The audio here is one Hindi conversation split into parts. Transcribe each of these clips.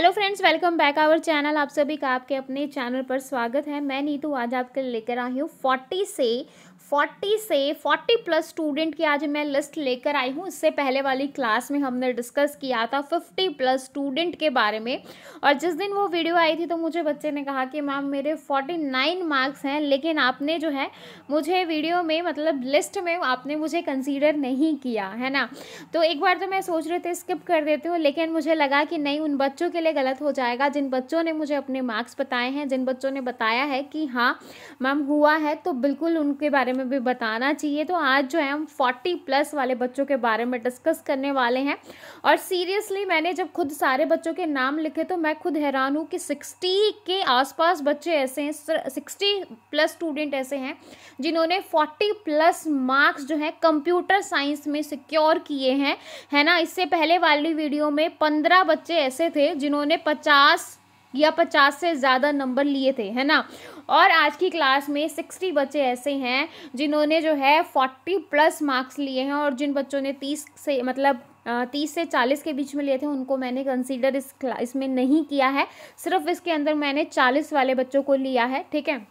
hello friends welcome back our channel आप सभी का आपके अपने चैनल पर स्वागत है मैं नीतू आज आपके लिए लेकर आई हूँ 40 से 40 से 40 प्लस स्टूडेंट की आज मैं लिस्ट लेकर आई हूँ इससे पहले वाली क्लास में हमने डिस्कस किया था 50 प्लस स्टूडेंट के बारे में और जिस दिन वो वीडियो आई थी तो मुझे बच्चे ने कहा कि मैम मेरे 49 मार्क्स हैं लेकिन आपने जो है मुझे वीडियो में मतलब लिस्ट में आपने मुझे कंसीडर नहीं किया है ना तो एक बार तो मैं सोच रही थी स्किप कर देती हूँ लेकिन मुझे लगा कि नहीं उन बच्चों के लिए गलत हो जाएगा जिन बच्चों ने मुझे अपने मार्क्स बताए हैं जिन बच्चों ने बताया है कि हाँ मैम हुआ है तो बिल्कुल उनके बारे में में भी बताना चाहिए तो आज जो है हम फोर्टी प्लस वाले बच्चों के बारे में डिस्कस करने वाले हैं और सीरियसली मैंने जब खुद सारे बच्चों के नाम लिखे तो मैं खुद हैरान हूँ कि सिक्सटी के आसपास बच्चे ऐसे हैं सिक्सटी प्लस स्टूडेंट ऐसे हैं जिन्होंने फोर्टी प्लस मार्क्स जो है कंप्यूटर साइंस में सिक्योर किए हैं है ना इससे पहले वाली वीडियो में पंद्रह बच्चे ऐसे थे जिन्होंने पचास या पचास से ज़्यादा नंबर लिए थे है ना और आज की क्लास में सिक्सटी बच्चे ऐसे हैं जिन्होंने जो है फोर्टी प्लस मार्क्स लिए हैं और जिन बच्चों ने तीस से मतलब तीस से चालीस के बीच में लिए थे उनको मैंने कंसीडर इस इसमें नहीं किया है सिर्फ इसके अंदर मैंने चालीस वाले बच्चों को लिया है ठीक है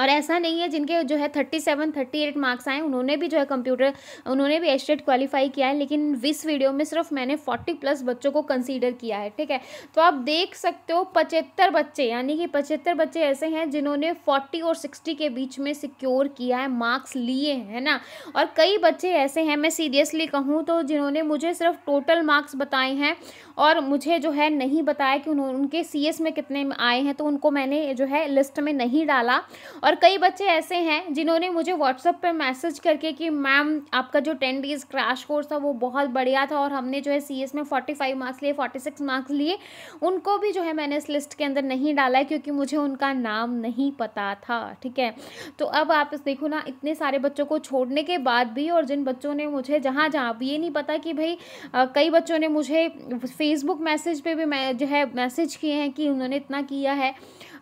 और ऐसा नहीं है जिनके जो है thirty seven thirty eight marks आए उन्होंने भी जो है कंप्यूटर उन्होंने भी एस्टेट क्वालिफाई e किया है लेकिन इस वीडियो में सिर्फ मैंने फोर्टी प्लस बच्चों को कंसीडर किया है ठीक है तो आप देख सकते हो पचहत्तर बच्चे यानी कि पचहत्तर बच्चे ऐसे हैं जिन्होंने फोर्टी और सिक्सटी के बीच में सिक्योर किया है मार्क्स लिए हैं ना और कई बच्चे ऐसे हैं मैं सीरियसली कहूँ तो जिन्होंने मुझे सिर्फ टोटल मार्क्स बताए हैं और मुझे जो है नहीं बताया कि उन्होंने उनके सी में कितने आए हैं तो उनको मैंने जो है लिस्ट में नहीं डाला और कई बच्चे ऐसे हैं जिन्होंने मुझे व्हाट्सअप पर मैसेज करके कि मैम आपका जो टेन डेज़ क्रैश कोर्स था वो बहुत बढ़िया था और हमने जो है सी में फोर्टी मार्क्स लिए फोर्टी मार्क्स लिए उनको भी जो है मैंने इस लिस्ट के अंदर नहीं डाला क्योंकि मुझे उनका नाम नहीं पता था ठीक है तो अब आप देखो ना इतने सारे बच्चों को छोड़ने के बाद भी और जिन बच्चों ने मुझे जहाँ जहाँ ये नहीं पता कि भाई कई बच्चों ने मुझे फेस फेसबुक मैसेज पे भी मैं जो है मैसेज किए हैं कि उन्होंने इतना किया है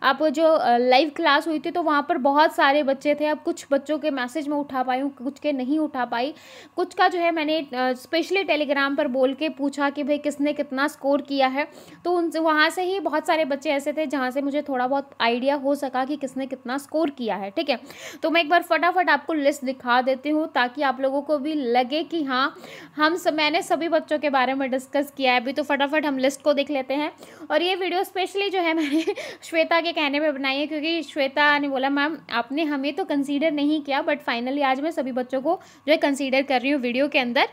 आप जो लाइव क्लास हुई थी तो वहाँ पर बहुत सारे बच्चे थे अब कुछ बच्चों के मैसेज मैं उठा पाई हूँ कुछ के नहीं उठा पाई कुछ का जो है मैंने स्पेशली टेलीग्राम पर बोल के पूछा कि भाई किसने कितना स्कोर किया है तो उन वहाँ से ही बहुत सारे बच्चे ऐसे थे जहाँ से मुझे थोड़ा बहुत आइडिया हो सका कि किसने कितना स्कोर किया है ठीक है तो मैं एक बार फटाफट आपको लिस्ट दिखा देती हूँ ताकि आप लोगों को भी लगे कि हाँ हम सब मैंने सभी बच्चों के बारे में डिस्कस किया है अभी तो फटाफट हम लिस्ट को देख लेते हैं और ये वीडियो स्पेशली जो है मैंने श्वेता के कहने पे बनाई है क्योंकि श्वेता ने बोला मैम आपने हमें तो कंसीडर नहीं किया बट फाइनली आज मैं सभी बच्चों को जो है कंसीडर कर रही हूँ वीडियो के अंदर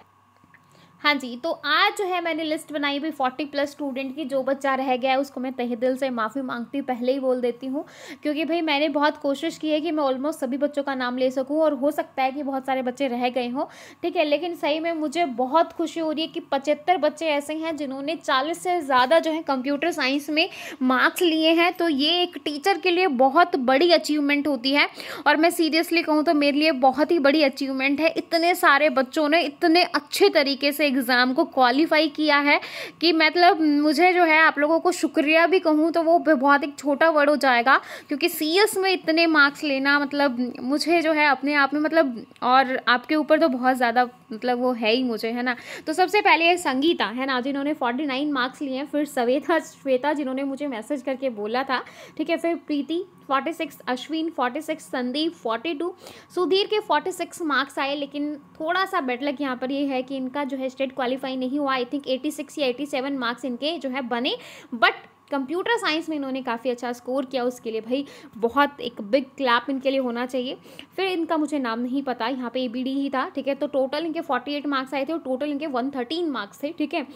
हाँ जी तो आज जो है मैंने लिस्ट बनाई हुई फोर्टी प्लस स्टूडेंट की जो बच्चा रह गया है उसको मैं तहे दिल से माफ़ी मांगती हूँ पहले ही बोल देती हूँ क्योंकि भाई मैंने बहुत कोशिश की है कि मैं ऑलमोस्ट सभी बच्चों का नाम ले सकूँ और हो सकता है कि बहुत सारे बच्चे रह गए हों ठीक है लेकिन सही में मुझे बहुत खुशी हो रही है कि पचहत्तर बच्चे ऐसे हैं जिन्होंने चालीस से ज़्यादा जो है कंप्यूटर साइंस में मार्क्स लिए हैं तो ये एक टीचर के लिए बहुत बड़ी अचीवमेंट होती है और मैं सीरियसली कहूँ तो मेरे लिए बहुत ही बड़ी अचीवमेंट है इतने सारे बच्चों ने इतने अच्छे तरीके से एग्ज़ाम को क्वालिफाई किया है कि मतलब मुझे जो है आप लोगों को शुक्रिया भी कहूँ तो वो बहुत एक छोटा वर्ड हो जाएगा क्योंकि सी में इतने मार्क्स लेना मतलब मुझे जो है अपने आप में मतलब और आपके ऊपर तो बहुत ज़्यादा मतलब वो है ही मुझे है ना तो सबसे पहले है संगीता है ना जिन्होंने फोर्टी नाइन मार्क्स लिए हैं फिर सवेता श्वेता जिन्होंने मुझे मैसेज करके बोला था ठीक है फिर Preeti forty six Ashwin forty six Sandeep forty two Sudhir के फोर्टी सिक्स मार्क्स आए लेकिन थोड़ा सा बेटलक यहाँ पर ये है कि इनका जो है स्टेट क्वालिफाई नहीं हुआ आई थिंक 86 या 87 मार्क्स इनके जो है बने बट कंप्यूटर साइंस में इन्होंने काफ़ी अच्छा स्कोर किया उसके लिए भाई बहुत एक बिग क्लैप इनके लिए होना चाहिए फिर इनका मुझे नाम नहीं पता यहाँ पे ए ही था ठीक है तो टोटल इनके 48 मार्क्स आए थे और टोटल इनके 113 मार्क्स थे ठीक है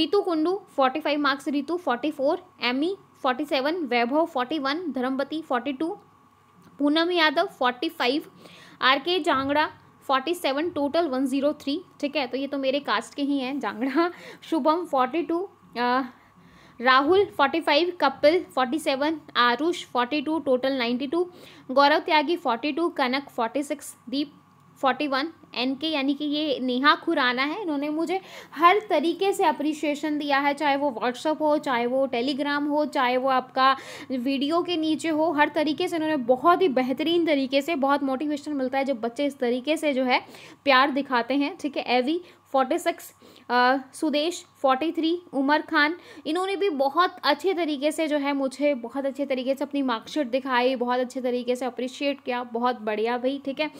Ritu Kundu 45 marks Ritu 44 Amy 47 Vaibhav forty Dharmpati 42 Poonam Yadav forty R K Jangra forty seven total one zero three ठीक है तो ये तो मेरे कास्ट के ही हैं Jangra Shubham forty two Rahul forty five Kapil forty seven Aarush forty two total ninety two Gaurav Tyagi forty two Kanak forty six Deep forty one N K यानी कि ये नेहा खुराना है इन्होंने मुझे हर तरीके से अप्रिशिएशन दिया है चाहे वो व्हाट्सअप हो चाहे वो टेलीग्राम हो चाहे वो आपका वीडियो के नीचे हो हर तरीके से इन्होंने बहुत ही बेहतरीन तरीके से बहुत मोटिवेशन मिलता है जब बच्चे इस तरीके से जो है प्यार दिखाते हैं ठीक है Avi forty six Sudesh forty three Umar Khan इन्होंने भी बहुत अच्छे तरीके से जो है मुझे बहुत अच्छे तरीके से अपनी मार्कशीट दिखाई बहुत अच्छे तरीके से अप्रिशिएट किया बहुत बढ़िया भाई ठीक है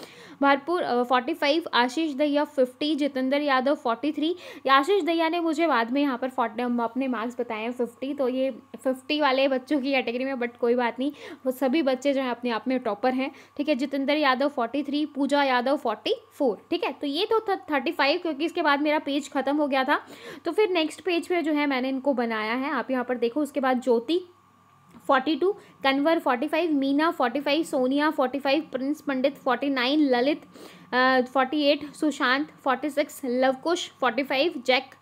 Bharpur forty five five Ashish Dahiya fifty Jitendra Yadav forty three Ashish Dahiya ने मुझे बाद में यहाँ पर फोर्टी अपने मार्क्स बताए हैं फिफ्टी तो ये फिफ्टी वाले बच्चों की कैटेगरी में बट कोई बात नहीं वो सभी बच्चे जो हैं अपने आप में टॉपर हैं ठीक है Jitendra Yadav forty three Pooja Yadav forty four ठीक है तो ये तो थर्टी फाइव क्योंकि इसके बाद मेरा पेज खत्म हो गया था तो फिर नेक्स्ट पेज पर जो है मैंने इनको बनाया है आप यहाँ पर देखो उसके बाद Jyoti forty two Kanwar forty five Meena forty five Sonia forty five Prince Pandit forty nine Lalit forty eight Sushant forty six Luvkush forty five Jack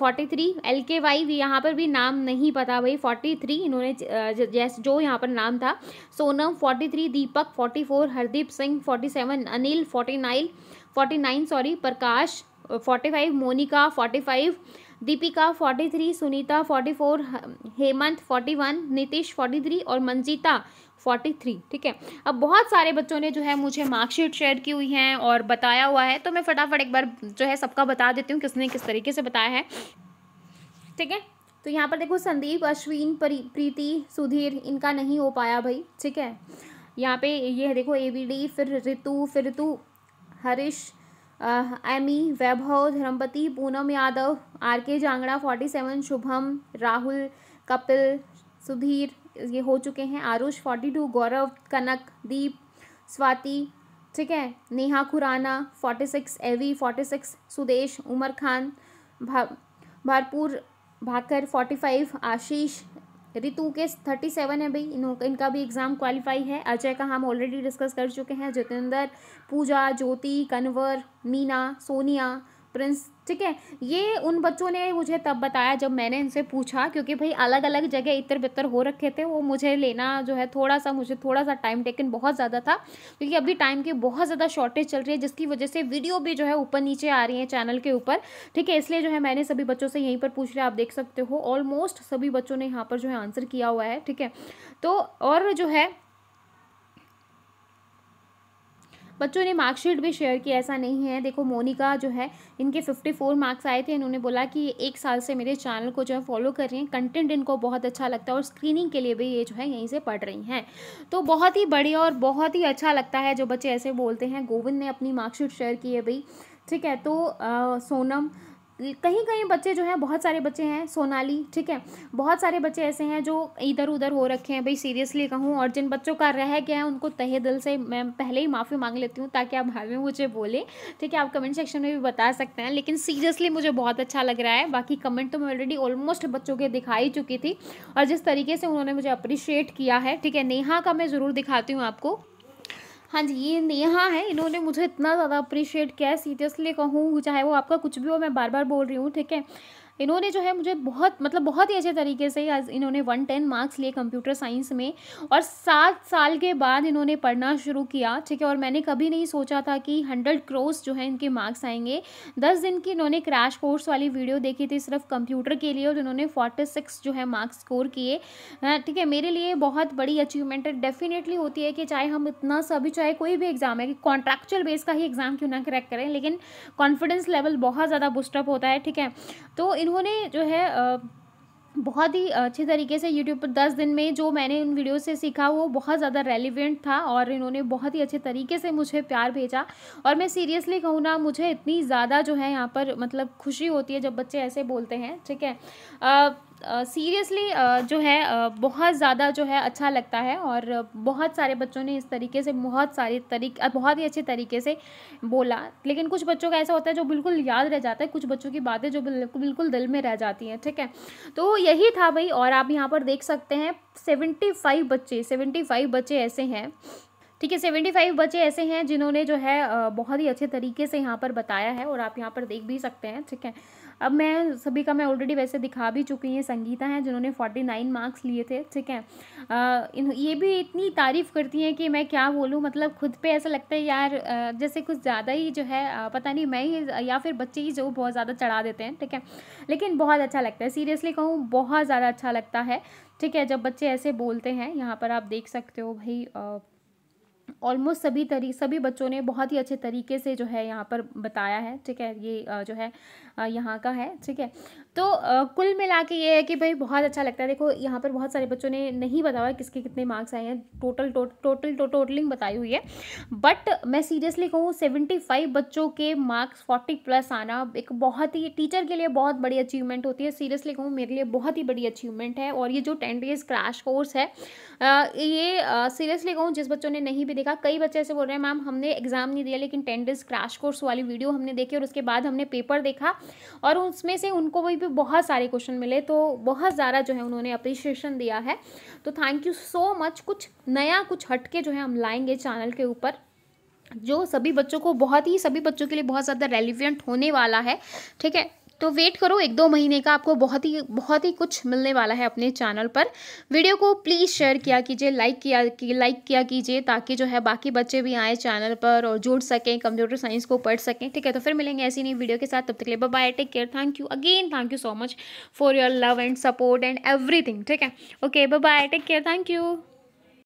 forty three L K Y यहाँ पर भी नाम नहीं पता भाई फोर्टी थ्री इन्होंने uh, जैस जो यहाँ पर नाम था Sonam forty three Deepak forty four Hardeep Singh forty seven Anil forty nine forty nine sorry Prakash forty five Monika forty five Deepika 43 Sunita 44 Hemant 41 Nitish 43 और मंजीता 43 ठीक है अब बहुत सारे बच्चों ने जो है मुझे मार्कशीट शेयर की हुई हैं और बताया हुआ है तो मैं फटाफट एक बार जो है सबका बता देती हूँ किसने किस तरीके से बताया है ठीक है तो यहाँ पर देखो संदीप अश्विन प्रीति सुधीर इनका नहीं हो पाया भाई ठीक है यहाँ पे ये देखो ए डी फिर ऋतु फिर Ritu Harish Amy Vaibhav Dharmpati Poonam Yadav R K Jangra forty seven Shubham Rahul Kapil Sudhir ये हो चुके हैं आरुष फोर्टी टू गौरव कनक दीप स्वाति ठीक है Neha Khurana forty six Avi forty six Sudesh Umar Khan भा, भरपूर भाकर फोर्टी फाइव आशीष रितु के थर्टी सेवन है भाई इन, इनका भी एग्ज़ाम क्वालिफाई है अजय का हम ऑलरेडी डिस्कस कर चुके हैं जितेंद्र पूजा ज्योति कन्वर मीना सोनिया प्रिंस ठीक है ये उन बच्चों ने मुझे तब बताया जब मैंने इनसे पूछा क्योंकि भाई अलग अलग जगह इतर बितर हो रखे थे वो मुझे लेना जो है थोड़ा सा मुझे थोड़ा सा टाइम टेकन बहुत ज़्यादा था क्योंकि अभी टाइम की बहुत ज़्यादा शॉर्टेज चल रही है जिसकी वजह से वीडियो भी जो है ऊपर नीचे आ रही है चैनल के ऊपर ठीक है इसलिए जो है मैंने सभी बच्चों से यहीं पर पूछ लिया आप देख सकते हो ऑलमोस्ट सभी बच्चों ने यहाँ पर जो है आंसर किया हुआ है ठीक है तो और जो है बच्चों ने मार्कशीट भी शेयर की ऐसा नहीं है देखो मोनिका जो है इनके फिफ्टी फोर मार्क्स आए थे इन्होंने बोला कि एक साल से मेरे चैनल को जो है फॉलो कर रही हैं कंटेंट इनको बहुत अच्छा लगता है और स्क्रीनिंग के लिए भी ये जो है यहीं से पढ़ रही हैं तो बहुत ही बढ़िया और बहुत ही अच्छा लगता है जो बच्चे ऐसे बोलते हैं गोविंद ने अपनी मार्कशीट शेयर की है भाई ठीक है तो आ, सोनम कहीं कहीं बच्चे जो हैं बहुत सारे बच्चे हैं सोनाली ठीक है बहुत सारे बच्चे ऐसे हैं जो इधर उधर हो रखे हैं भाई सीरियसली कहूँ और जिन बच्चों का रह गया है उनको तहे दिल से मैं पहले ही माफ़ी मांग लेती हूँ ताकि आप भाई में मुझे बोले ठीक है आप कमेंट सेक्शन में भी बता सकते हैं लेकिन सीरियसली मुझे बहुत अच्छा लग रहा है बाकी कमेंट तो मैं ऑलरेडी ऑलमोस्ट बच्चों के दिखा ही चुकी थी और जिस तरीके से उन्होंने मुझे अप्रिशिएट किया है ठीक है नेहा का मैं ज़रूर दिखाती हूँ आपको हाँ जी ये नेहा है इन्होंने मुझे इतना ज़्यादा अप्रिशिएट किया है सीरियसली कहूँ चाहे वो आपका कुछ भी हो मैं बार बार बोल रही हूँ ठीक है इन्होंने जो है मुझे बहुत मतलब बहुत ही अच्छे तरीके से इन्होंने वन टेन मार्क्स लिए कंप्यूटर साइंस में और सात साल के बाद इन्होंने पढ़ना शुरू किया ठीक है और मैंने कभी नहीं सोचा था कि हंड्रेड क्रोस जो है इनके मार्क्स आएंगे दस दिन की इन्होंने क्रैश कोर्स वाली वीडियो देखी थी सिर्फ कंप्यूटर के लिए और इन्होंने फोर्टी सिक्स जो है मार्क्स स्कोर किए ठीक है मेरे लिए बहुत बड़ी अचीवमेंट डेफिनेटली होती है कि चाहे हम इतना सभी चाहे कोई भी एग्ज़ाम है कि कॉन्ट्रेक्चुअल बेस का ही एग्ज़ाम क्यों ना क्रैक करें लेकिन कॉन्फिडेंस लेवल बहुत ज़्यादा बुस्टअप होता है ठीक है तो इन्होंने जो है बहुत ही अच्छे तरीके से यूट्यूब पर दस दिन में जो मैंने उन वीडियो से सीखा वो बहुत ज़्यादा रेलिवेंट था और इन्होंने बहुत ही अच्छे तरीके से मुझे प्यार भेजा और मैं सीरियसली कहूँ ना मुझे इतनी ज़्यादा जो है यहाँ पर मतलब खुशी होती है जब बच्चे ऐसे बोलते हैं ठीक है सीरियसली जो है बहुत ज़्यादा जो है अच्छा लगता है और बहुत सारे बच्चों ने इस तरीके से बहुत सारे तरीक बहुत ही अच्छे तरीके से बोला लेकिन कुछ बच्चों का ऐसा होता है जो बिल्कुल याद रह जाता है कुछ बच्चों की बातें जो बिल्कुल दिल में रह जाती हैं ठीक है तो यही था भाई और आप यहाँ पर देख सकते हैं सेवेंटी फाइव बच्चे सेवेंटी फाइव बच्चे ऐसे हैं ठीक है सेवेंटी फाइव बच्चे ऐसे हैं जिन्होंने जो है बहुत ही अच्छे तरीके से यहाँ पर बताया है और आप यहाँ पर देख भी सकते हैं ठीक है अब मैं सभी का मैं ऑलरेडी वैसे दिखा भी चुकी हूँ संगीता हैं जिन्होंने फोर्टी नाइन मार्क्स लिए थे ठीक है इन ये भी इतनी तारीफ़ करती हैं कि मैं क्या बोलूँ मतलब खुद पे ऐसा लगता है यार जैसे कुछ ज़्यादा ही जो है पता नहीं मैं ही या फिर बच्चे ही जो बहुत ज़्यादा चढ़ा देते हैं ठीक है लेकिन बहुत अच्छा लगता है सीरियसली कहूँ बहुत ज़्यादा अच्छा लगता है ठीक है जब बच्चे ऐसे बोलते हैं यहाँ पर आप देख सकते हो भाई ऑलमोस्ट सभी तरी सभी बच्चों ने बहुत ही अच्छे तरीके से जो है यहाँ पर बताया है ठीक है ये जो है यहाँ का है ठीक है तो कुल मिला के ये है कि भाई बहुत अच्छा लगता है देखो यहाँ पर बहुत सारे बच्चों ने नहीं बताया किसके कितने मार्क्स आए हैं टोटल टोटल टोटलिंग बताई हुई है बट मैं सीरियसली कहूँ सेवेंटी फाइव बच्चों के मार्क्स फोर्टी प्लस आना एक बहुत ही टीचर के लिए बहुत बड़ी अचीवमेंट होती है सीरियसली कहूँ मेरे लिए बहुत ही बड़ी अचीवमेंट है और ये जो टेन डेज क्रैश कोर्स है ये सीरियसली कहूँ जिस बच्चों ने नहीं भी देखा कई बच्चे ऐसे बोल रहे हैं मैम हमने एग्ज़ाम नहीं दिया लेकिन टेन डेज क्रैश कोर्स वाली वीडियो हमने देखी और उसके बाद हमने पेपर देखा और उसमें से उनको भी बहुत सारे क्वेश्चन मिले तो बहुत ज़्यादा जो है उन्होंने अप्रिशिएशन दिया है तो थैंक यू सो मच कुछ नया कुछ हटके जो है हम लाएंगे चैनल के ऊपर जो सभी बच्चों को बहुत ही सभी बच्चों के लिए बहुत ज़्यादा रेलिवेंट होने वाला है ठीक है तो वेट करो एक दो महीने का आपको बहुत ही बहुत ही कुछ मिलने वाला है अपने चैनल पर वीडियो को प्लीज़ शेयर किया कीजिए लाइक किया लाइक किया कीजिए ताकि जो है बाकी बच्चे भी आए चैनल पर और जुड़ सकें कंप्यूटर साइंस को पढ़ सकें ठीक है तो फिर मिलेंगे ऐसी नई वीडियो के साथ तब तक ले bye take care thank you again thank you so much for your love and support and every ठीक है okay bye take care thank you